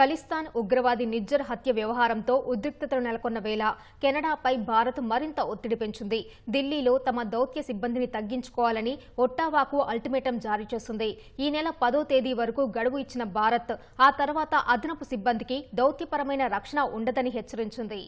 ఖలిస్తాన్ ఉగ్రవాది నిజ్జర్ హత్య వ్యవహారంతో ఉద్రిక్తతలు నెలకొన్న వేళ కెనడాపై భారత్ మరింత ఒత్తిడి పెంచింది ఢిల్లీలో తమ దౌత్య సిబ్బందిని తగ్గించుకోవాలని ఒట్టావాకు అల్టిమేటం జారీ చేసింది ఈ నెల పదో తేదీ వరకు గడువు ఇచ్చిన భారత్ ఆ తర్వాత అదనపు సిబ్బందికి దౌత్యపరమైన రక్షణ ఉండదని హెచ్చరించింది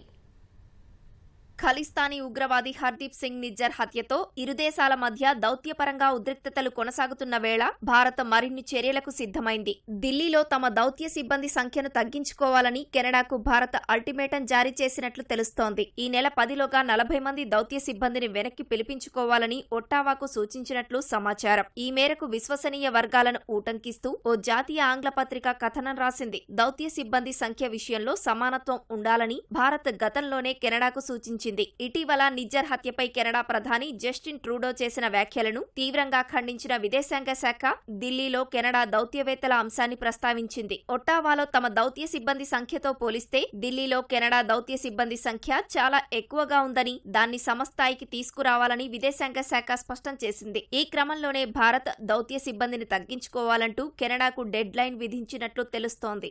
ఖలిస్తానీ ఉగ్రవాది హర్దీప్ సింగ్ నిజ్జర్ హత్యతో ఇరు దేశాల మధ్య దౌత్యపరంగా ఉద్రిక్తతలు కొనసాగుతున్న వేళ భారత్ మరిన్ని చర్యలకు సిద్ధమైంది ఢిల్లీలో తమ దౌత్య సిబ్బంది సంఖ్యను తగ్గించుకోవాలని కెనడాకు భారత్ అల్టిమేటం జారీ చేసినట్లు తెలుస్తోంది ఈ నెల పదిలోగా నలభై మంది దౌత్య సిబ్బందిని వెనక్కి పిలిపించుకోవాలని ఒట్టావాకు సూచించినట్లు సమాచారం ఈ మేరకు విశ్వసనీయ వర్గాలను ఊటంకిస్తూ ఓ జాతీయ ఆంగ్ల పత్రిక కథనం రాసింది దౌత్య సిబ్బంది సంఖ్య విషయంలో సమానత్వం ఉండాలని భారత్ గతంలోనే కెనడాకు సూచించింది వచ్చింది ఇటీవల నిజ్జర్ హత్యపై కెనడా ప్రధాని జస్టిన్ ట్రూడో చేసిన వ్యాఖ్యలను తీవ్రంగా ఖండించిన విదేశాంగ శాఖ ఢిల్లీలో కెనడా దౌత్యవేత్తల అంశాన్ని ప్రస్తావించింది ఒట్టావాలో తమ దౌత్య సిబ్బంది సంఖ్యతో పోలిస్తే ఢిల్లీలో కెనడా దౌత్య సిబ్బంది సంఖ్య చాలా ఎక్కువగా ఉందని దాన్ని సమస్థాయికి తీసుకురావాలని విదేశాంగ శాఖ స్పష్టం చేసింది ఈ క్రమంలోనే భారత్ దౌత్య సిబ్బందిని తగ్గించుకోవాలంటూ కెనడాకు డెడ్ లైన్ విధించినట్లు తెలుస్తోంది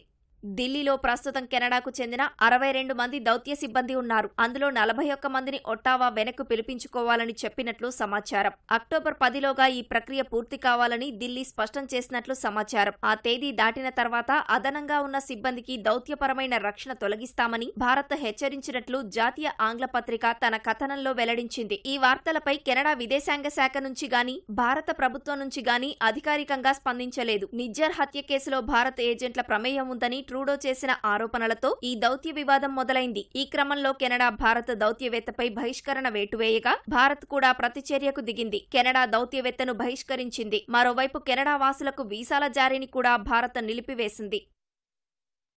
ఢిల్లీలో ప్రస్తుతం కెనడాకు చెందిన అరవై రెండు మంది దౌత్య సిబ్బంది ఉన్నారు అందులో నలభై ఒక్క మందిని ఒట్టావా వెనక్కు పిలిపించుకోవాలని చెప్పినట్లు సమాచారం అక్టోబర్ పదిలోగా ఈ ప్రక్రియ పూర్తి కావాలని ఢిల్లీ స్పష్టం చేసినట్లు సమాచారం ఆ తేదీ దాటిన తర్వాత అదనంగా ఉన్న సిబ్బందికి దౌత్యపరమైన రక్షణ తొలగిస్తామని భారత్ హెచ్చరించినట్లు జాతీయ ఆంగ్ల పత్రిక తన కథనంలో వెల్లడించింది ఈ వార్తలపై కెనడా విదేశాంగ శాఖ నుంచి గాని భారత ప్రభుత్వం నుంచి గాని అధికారికంగా స్పందించలేదు నిజ్జర్ హత్య కేసులో భారత్ ఏజెంట్ల ప్రమేయం ఉందని ట్రూడో చేసిన ఆరోపణలతో ఈ దౌత్య వివాదం మొదలైంది ఈ క్రమంలో కెనడా భారత దౌత్యవేత్తపై బహిష్కరణ వేటువేయగా భారత్ కూడా ప్రతిచర్యకు దిగింది కెనడా దౌత్యవేత్తను బహిష్కరించింది మరోవైపు కెనడా వాసులకు వీసాల జారీని కూడా భారత్ నిలిపివేసింది